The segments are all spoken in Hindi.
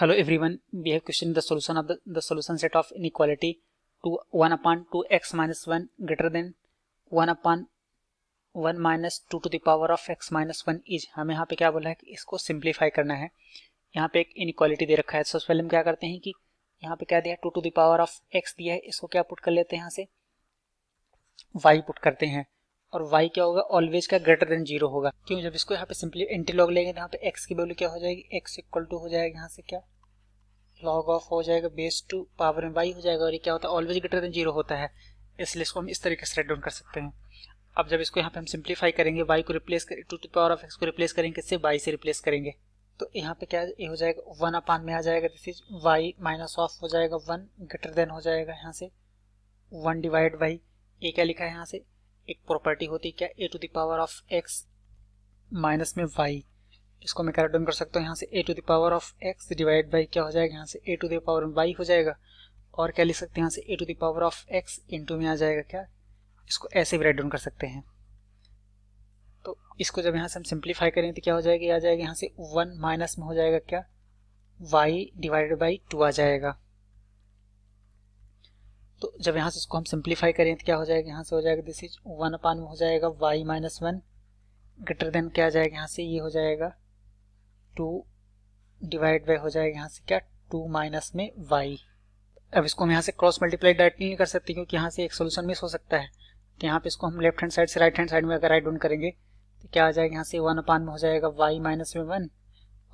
hello everyone we have questioned the solution of the, the solution set of inequality to 1 upon 2x minus 1 greater than 1 upon 1 minus two to the power of x minus one is हमें यहाँ पे क्या बोला है कि इसको सिंप्लीफाई करना है यहाँ पे एक इनक्वालिटी दे रखा है सबसे so, पहले हम क्या करते हैं कि यहाँ पे क्या दिया two to the power of x दिया है इसको क्या पुट कर लेते हैं यहाँ से y पुट करते हैं और वाई क्या होगा ऑलवेज का ग्रेटर देन जीरो होगा क्यों जब इसको यहाँ पे सिंपली एंटी लॉग लेंगे तो यहाँ पे एक्स की वैल्यू क्या हो जाएगी एक्स इक्वल टू हो जाएगा यहाँ से क्या लॉग ऑफ हो जाएगा बेस टू पावर में वाई हो जाएगा और ये क्या होता है ऑलवेज ग्रेटर देन जीरो होता है इसलिए इसको हम इस तरीके से राइट डाउन कर सकते हैं अब जब इसको यहाँ पे हम सिंप्लीफाई करेंगे वाई को रिप्लेस कर two to power of X को रिप्लेस करेंगे किससे वाई से रिप्लेस करेंगे तो यहाँ पे क्या ये हो जाएगा वन अपान में आ जाएगा this is Y minus of हो जाएगा वन ग्रेटर देन हो जाएगा यहाँ से वन डिवाइड बाई ये क्या लिखा है यहाँ से एक प्रॉपर्टी होती क्या A to the power of X minus में वाई इसको मैं कैरेट डाउन कर सकता हूँ यहाँ से A to the power power of X divide by क्या हो जाएगा यहाँ से A to the power power Y हो जाएगा और क्या लिख सकते हैं यहाँ से A to the power power of X into में आ जाएगा क्या इसको ऐसे भी राइट डाउन कर सकते हैं तो इसको जब यहाँ से हम सिंप्लीफाई करेंगे तो क्या हो जाएगा आ जाएगा यहाँ से वन माइनस में हो जाएगा क्या वाई डिवाइडेड बाई टू आ जाएगा तो जब यहाँ से इसको हम सिंप्लीफाई करें तो क्या हो जाएगा यहाँ से हो जाएगा दिस इज वन अपान में हो जाएगा y minus one greater than क्या आ जाएगा यहाँ से ये हो जाएगा टू डिवाइड बाई हो जाएगा यहाँ से क्या टू माइनस में वाई अब इसको हम यहाँ से क्रॉस मल्टीप्लाई डायरेक्टली नहीं कर सकते क्योंकि यहाँ से एक सोल्यूशन मिस हो सकता है तो यहाँ पे इसको हम लेफ्ट हैंड साइड से राइट हैंड साइड में अगर राइट डाउन करेंगे तो क्या आ जाएगा यहाँ से वन अपान में हो जाएगा वाई माइनस में वन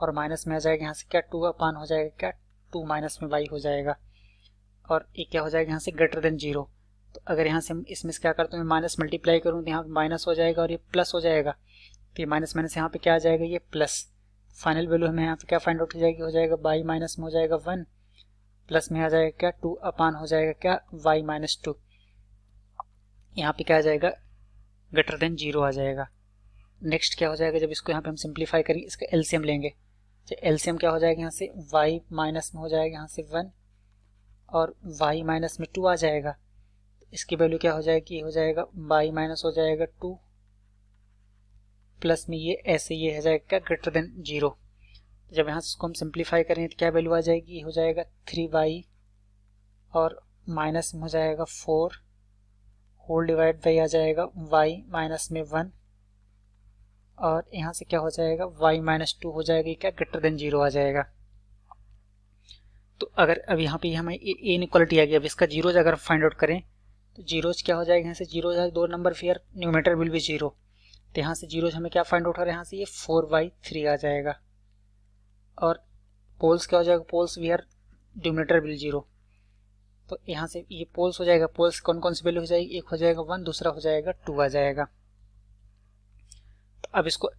और माइनस में आ जाएगा यहाँ से क्या टू अपान हो जाएगा क्या टू माइनस में वाई हो जाएगा और ये क्या हो जाएगा यहाँ से ग्रेटर देन जीरो तो अगर यहाँ से हम इसमें क्या करते हैं माइनस मल्टीप्लाई करूँ तो यहाँ पे माइनस हो जाएगा और ये प्लस हो जाएगा तो ये माइनस माइनस यहाँ पे क्या आ जाएगा ये प्लस फाइनल वैल्यू हमें यहाँ पे क्या फाइंड आउट हो जाएगी हो जाएगा बाई माइनस में हो जाएगा वन प्लस में आ जाएगा क्या टू अपान हो जाएगा क्या वाई माइनस टू यहाँ पे क्या आ जाएगा ग्रेटर देन जीरो आ जाएगा नेक्स्ट क्या हो जाएगा जब इसको यहाँ पे हम सिंप्लीफाई करेंगे इसका एलसीएम लेंगे तो एलसीएम क्या हो जाएगा यहाँ से वाई माइनस में हो जाएगा यहाँ से वन और वाई माइनस में टू आ जाएगा तो इसकी वैल्यू क्या हो जाएगी हो जाएगा वाई माइनस हो जाएगा टू प्लस में ये ऐसे ये हो जाएगा ग्रेटर देन जीरो तो जब यहाँ से इसको हम सिंप्लीफाई करें तो क्या वैल्यू आ जाएगी हो जाएगा थ्री वाई और माइनस में हो जाएगा फोर होल डिवाइड बाई आ जाएगा वाई माइनस में वन और यहाँ से क्या हो जाएगा वाई माइनस टू हो जाएगी क्या ग्रेटर देन जीरो आ जाएगा तो अगर अब यहाँ पे हमें एन इक्वालिटी आ गया अब इसका जीरोज अगर फाइंड आउट करें तो जीरोज क्या हो जाएगा यहाँ से जीरोज दो नंबर फेयर न्यूमेटर विल भी जीरो तो यहाँ से जीरोज हमें क्या फाइंड आउट कर रहा है यहाँ से ये फोर बाई थ्री आ जाएगा और पोल्स क्या हो जाएगा poles we are denominator will zero तो यहाँ से ये पोल्स हो जाएगा पोल्स कौन कौन सी वैल्यू हो जाएगी एक हो जाएगा वन दूसरा हो जाएगा टू आ जाएगा तो अब इसको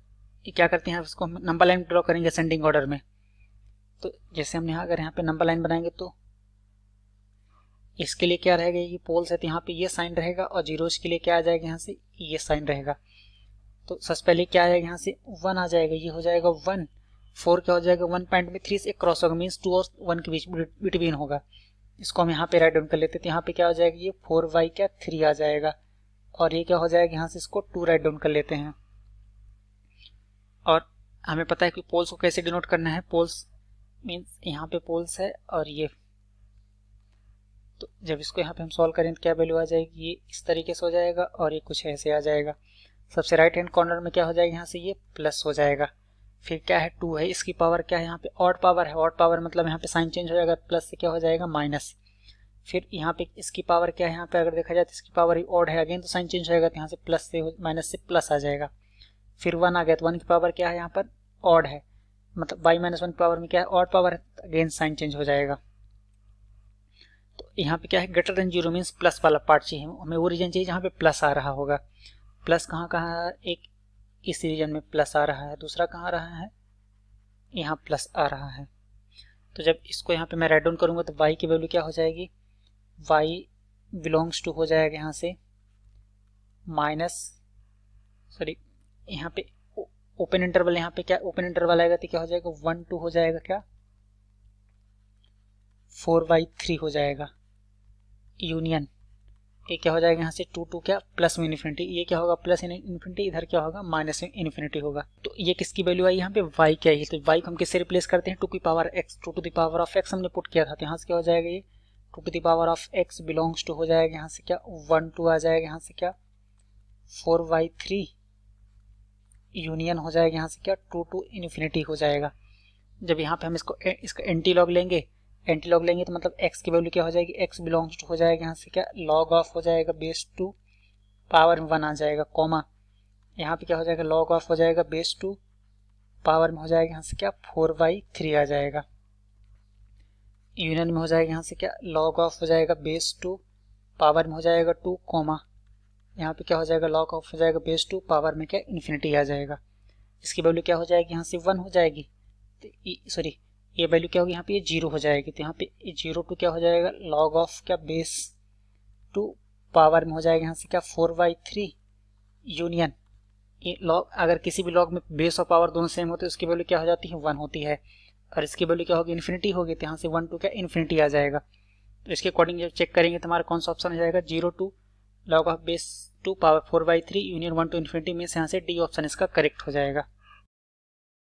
क्या करते हैं इसको हम नंबर लाइन ड्रॉ करेंगे असेंडिंग ऑर्डर में तो जैसे हमने अगर यहाँ पे नंबर लाइन बनाएंगे तो इसके लिए क्या रहेगा ये पोल्स है तो यहाँ पे ये साइन रहेगा और जीरोज के लिए क्या आ जाएगा यहाँ से ये साइन रहेगा तो सबसे पहले क्या जाएगा यहाँ से वन आ जाएगा ये हो जाएगा वन फोर क्या हो जाएगा वन पॉइंट में थ्री से एक क्रॉस होगा मीन्स टू और वन के बीच बिटवीन होगा इसको हम यहाँ पे राइट डाउन कर लेते हैं तो यहाँ पे क्या हो जाएगा ये फोर वाई क्या थ्री आ जाएगा और ये क्या हो जाएगा यहाँ से इसको टू राइट डाउन कर लेते हैं और हमें पता है कि पोल्स को कैसे डिनोट करना है पोल्स मीन्स यहाँ पे पोल्स है और ये तो जब इसको यहाँ पे हम सॉल्व करें तो क्या वैल्यू आ जाएगी ये इस तरीके से हो जाएगा और ये कुछ ऐसे आ जाएगा सबसे राइट हैंड कॉर्नर में क्या हो जाएगा यहाँ से ये प्लस हो जाएगा फिर क्या है टू है इसकी पावर क्या है यहाँ पे ऑड पावर है ऑड पावर मतलब यहाँ पे साइन चेंज हो जाएगा प्लस से क्या हो जाएगा माइनस फिर यहाँ पे इसकी पावर क्या है यहाँ पे अगर देखा जाए तो इसकी पावर ही ऑड है अगेन तो साइन चेंज होगा तो यहाँ से प्लस से माइनस से प्लस आ जाएगा फिर वन आ गया तो वन की पावर क्या है यहाँ पर ऑड है मतलब वाई माइनस वन पावर में क्या है और पावर अगेन साइन चेंज हो जाएगा तो यहाँ पे क्या है greater than zero means plus वाला पार्ट चाहिए हमें वो रीजन चाहिए जहाँ पे प्लस आ रहा होगा प्लस कहाँ कहाँ एक इस रीजन में प्लस आ रहा है दूसरा कहाँ रहा है यहाँ प्लस आ रहा है तो जब इसको यहाँ पे मैं राइट डाउन करूँगा तो वाई की वैल्यू क्या हो जाएगी वाई बिलोंग्स टू हो जाएगा यहाँ से माइनस सॉरी यहाँ पे ओपन इंटरवल यहाँ पे क्या ओपन इंटरवल आएगा तो क्या हो जाएगा वन टू हो जाएगा क्या फोर बाई थ्री हो जाएगा यूनियन ये क्या हो जाएगा यहाँ से टू टू क्या प्लस में इन्फिनिटी ये क्या होगा प्लस इन्फिनिटी इधर क्या होगा माइनस में इन्फिनिटी होगा तो ये किसकी वैल्यू आई यहाँ पे वाई क्या है तो वाई को हम किससे रिप्लेस करते हैं टू की power x two to the power of x हमने पुट किया था तो यहाँ से क्या हो जाएगा ये two to the power of x belongs to हो जाएगा यहाँ से क्या वन टू आ जाएगा यहाँ से क्या फोर वाई थ्री यूनियन हो जाएगा यहाँ से क्या टू टू इन्फिनिटी हो जाएगा जब यहाँ पे हम इसको इसका एंटी लॉग लेंगे एंटी लॉग लेंगे तो मतलब एक्स की वैल्यू क्या हो जाएगी एक्स बिलोंग्स टू हो जाएगा यहाँ से क्या लॉग ऑफ हो जाएगा बेस टू पावर में वन आ जाएगा कॉमा यहाँ पे क्या हो जाएगा लॉग ऑफ हो जाएगा बेस टू पावर में हो जाएगा यहाँ से क्या फोर बाई थ्री आ जाएगा यूनियन में हो जाएगा यहाँ से क्या लॉग ऑफ हो जाएगा बेस टू पावर में हो जाएगा टू कॉमा यहाँ पे क्या हो जाएगा लॉक ऑफ हो जाएगा बेस टू पावर में क्या इन्फिनिटी आ जाएगा इसकी वैल्यू क्या हो जाएगी यहाँ से वन हो जाएगी तो सॉरी ये वैल्यू क्या होगी यहाँ पे ये जीरो हो जाएगी तो यहाँ पे जीरो टू क्या हो जाएगा लॉग ऑफ क्या बेस टू पावर में हो जाएगा यहाँ से क्या फोर बाई थ्री यूनियन ये लॉग अगर किसी भी लॉग में बेस और पावर दोनों सेम होते हैं उसकी वैल्यू क्या हो जाती है वन होती है और इसकी वैल्यू क्या होगी इन्फिनिटी होगी तो यहाँ से वन टू क्या इन्फिनिटी आ जाएगा तो इसके अकॉर्डिंग जब चेक करेंगे तो हमारा कौन सा ऑप्शन हो जाएगा zero to log of base two power four by three union one to infinity means यहाँ से डी ऑप्शन इसका करेक्ट हो जाएगा